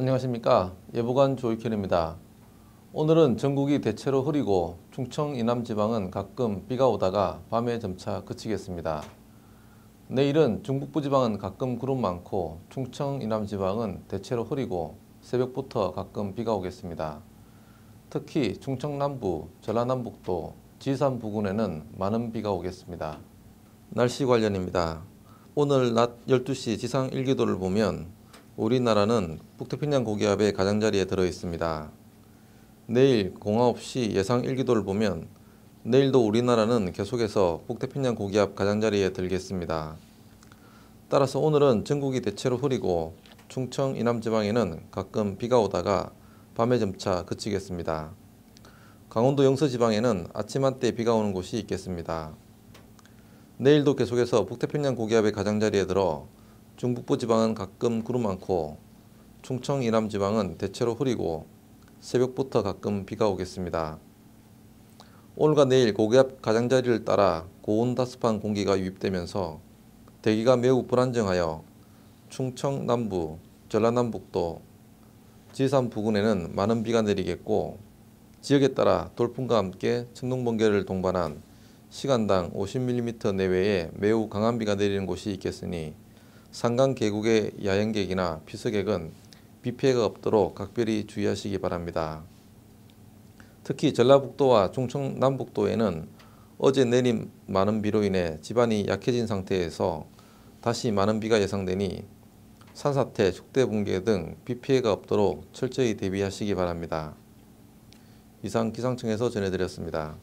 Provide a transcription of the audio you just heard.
안녕하십니까 예보관 조익현입니다. 오늘은 전국이 대체로 흐리고 충청 이남 지방은 가끔 비가 오다가 밤에 점차 그치겠습니다. 내일은 중북부 지방은 가끔 구름 많고 충청 이남 지방은 대체로 흐리고 새벽부터 가끔 비가 오겠습니다. 특히 충청 남부, 전라남북도, 지산 부근에는 많은 비가 오겠습니다. 날씨 관련입니다. 오늘 낮 12시 지상 일기도를 보면 우리나라는 북태평양 고기압의 가장자리에 들어 있습니다. 내일 공화업 시 예상 일기도를 보면 내일도 우리나라는 계속해서 북태평양 고기압 가장자리에 들겠습니다. 따라서 오늘은 전국이 대체로 흐리고 충청 이남지방에는 가끔 비가 오다가 밤에 점차 그치겠습니다. 강원도 영서지방에는 아침 한때 비가 오는 곳이 있겠습니다. 내일도 계속해서 북태평양 고기압의 가장자리에 들어 중북부 지방은 가끔 구름 많고 충청 이남 지방은 대체로 흐리고 새벽부터 가끔 비가 오겠습니다. 오늘과 내일 고기압 가장자리를 따라 고온다습한 공기가 유입되면서 대기가 매우 불안정하여 충청 남부, 전라남북도, 지산 부근에는 많은 비가 내리겠고 지역에 따라 돌풍과 함께 청동 번개를 동반한 시간당 50mm 내외에 매우 강한 비가 내리는 곳이 있겠으니 상강 계곡의 야영객이나 피서객은 비 피해가 없도록 각별히 주의하시기 바랍니다. 특히 전라북도와 충청남북도에는 어제 내린 많은 비로 인해 지반이 약해진 상태에서 다시 많은 비가 예상되니 산사태, 축대 붕괴 등 비 피해가 없도록 철저히 대비하시기 바랍니다. 이상 기상청에서 전해드렸습니다.